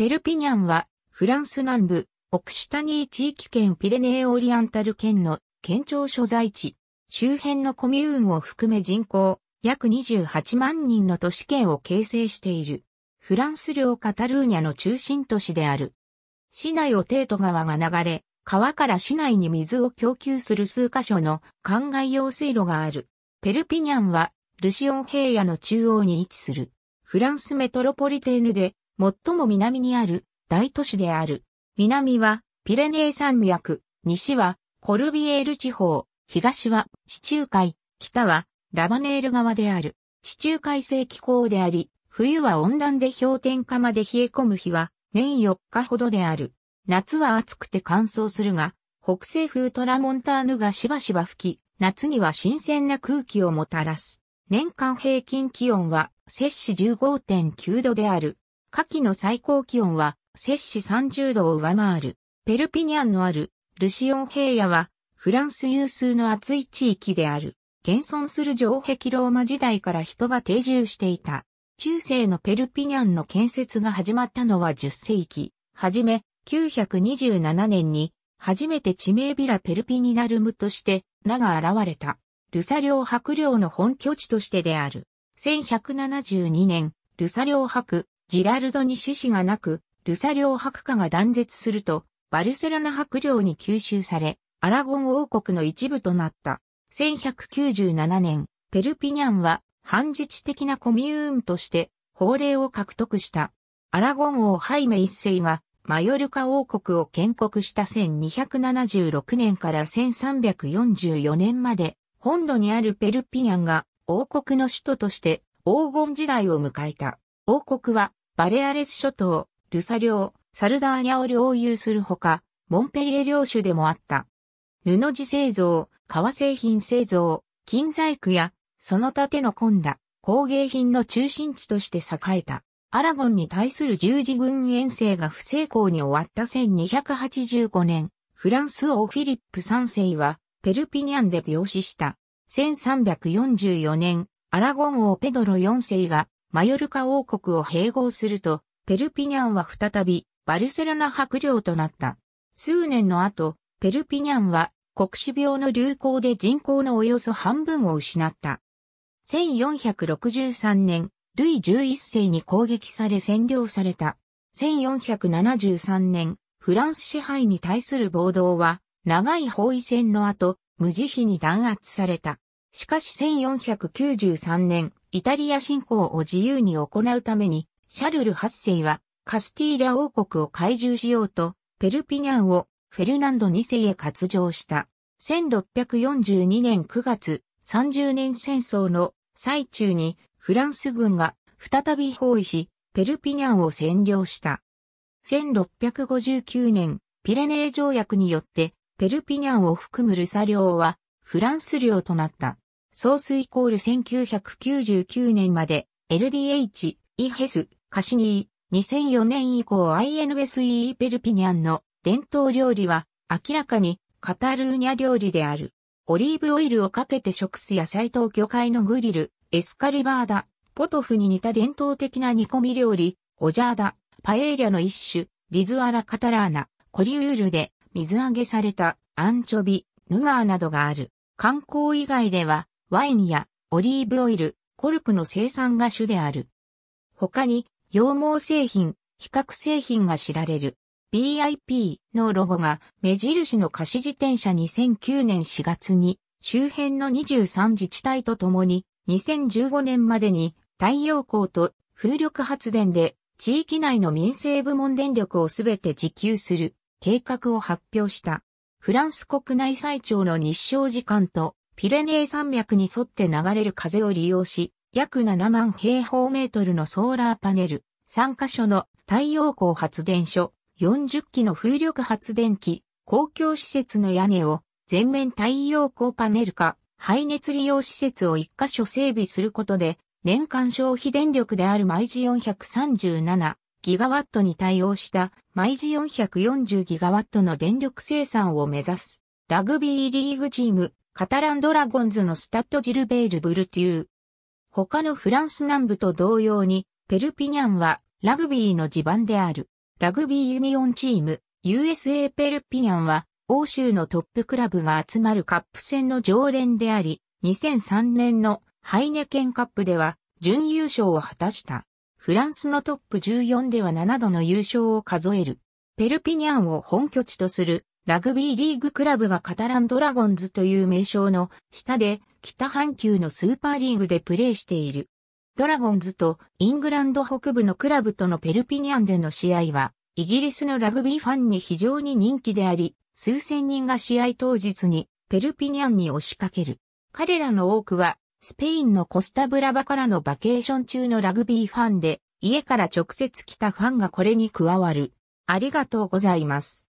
ペルピニャンは、フランス南部、オクシタニー地域圏ピレネーオリアンタル県の県庁所在地。周辺のコミューンを含め人口、約28万人の都市圏を形成している。フランス領カタルーニャの中心都市である。市内をテート川が流れ、川から市内に水を供給する数カ所の灌漑用水路がある。ペルピニャンはルシオン平野の中央に位置する。フランスメトロポリテーヌで最も南にある大都市である。南はピレネー山脈、西はコルビエール地方、東は地中海、北はラバネール川である。地中海性気候であり、冬は温暖で氷点下まで冷え込む日は年4日ほどである。夏は暑くて乾燥するが、北西風トラモンターヌがしばしば吹き、夏には新鮮な空気をもたらす。年間平均気温は摂氏15.9度である。夏季の最高気温は摂氏30度を上回る。ペルピニャンのあるルシオン平野はフランス有数の暑い地域である。現存する城壁ローマ時代から人が定住していた。中世のペルピニャンの建設が始まったのは10世紀。はじめ、927年に、初めて地名ビラペルピニナルムとして、名が現れた。ルサ領白領の本拠地としてである。1172年、ルサ領白、ジラルドに死死がなく、ルサ領白化が断絶すると、バルセロナ白領に吸収され、アラゴン王国の一部となった。1197年、ペルピニャンは反自治的なコミューンとして法令を獲得した。アラゴン王ハイメ一世がマヨルカ王国を建国した1276年から1344年まで、本土にあるペルピニャンが王国の首都として黄金時代を迎えた。王国はバレアレス諸島、ルサ領、サルダーニャを領有するほか、モンペリエ領主でもあった。布地製造、革製品製造、金細工や、その他手の込んだ工芸品の中心地として栄えた。アラゴンに対する十字軍遠征が不成功に終わった1285年、フランス王フィリップ3世は、ペルピニャンで病死した。1344年、アラゴン王ペドロ4世がマヨルカ王国を併合すると、ペルピニャンは再びバルセロナ白領となった。数年の後、ペルピニャンは国死病の流行で人口のおよそ半分を失った。1463年、ルイ11世に攻撃され占領された。1473年、フランス支配に対する暴動は、長い包囲戦の後、無慈悲に弾圧された。しかし1493年、イタリア侵攻を自由に行うために、シャルル8世はカスティーラ王国を懐柔しようと、ペルピニャンをフェルナンド2世へ割譲した。1642年9月、30年戦争の最中にフランス軍が再び包囲し、ペルピニャンを占領した。1659年、ピレネー条約によって、ペルピニャンを含むルサ領は、フランス領となった。ソースイコール1999年まで LDH、イヘス、カシニー、2004年以降 INSE ペルピニャンの伝統料理は明らかにカタルーニャ料理である。オリーブオイルをかけて食す野菜と魚介のグリル、エスカリバーダ、ポトフに似た伝統的な煮込み料理、オジャーダ、パエリアの一種、リズアラカタラーナ、コリウールで水揚げされたアンチョビ、ヌガーなどがある。観光以外ではワインやオリーブオイル、コルクの生産が主である。他に、羊毛製品、比較製品が知られる。BIP のロゴが目印の貸し自転車2009年4月に周辺の23自治体とともに2015年までに太陽光と風力発電で地域内の民生部門電力をすべて自給する計画を発表した。フランス国内最長の日照時間とピレネー山脈に沿って流れる風を利用し、約7万平方メートルのソーラーパネル、3カ所の太陽光発電所、40基の風力発電機、公共施設の屋根を全面太陽光パネル化、排熱利用施設を1カ所整備することで、年間消費電力である毎時437ギガワットに対応した毎時440ギガワットの電力生産を目指す。ラグビーリーグチーム、カタランドラゴンズのスタッドジルベール・ブルテュー。他のフランス南部と同様に、ペルピニャンはラグビーの地盤である。ラグビーユニオンチーム、USA ペルピニャンは、欧州のトップクラブが集まるカップ戦の常連であり、2003年のハイネケンカップでは準優勝を果たした。フランスのトップ14では7度の優勝を数える。ペルピニャンを本拠地とするラグビーリーグクラブがカタランドラゴンズという名称の下で北半球のスーパーリーグでプレーしている。ドラゴンズとイングランド北部のクラブとのペルピニャンでの試合はイギリスのラグビーファンに非常に人気であり、数千人が試合当日にペルピニャンに押しかける。彼らの多くはスペインのコスタブラバからのバケーション中のラグビーファンで、家から直接来たファンがこれに加わる。ありがとうございます。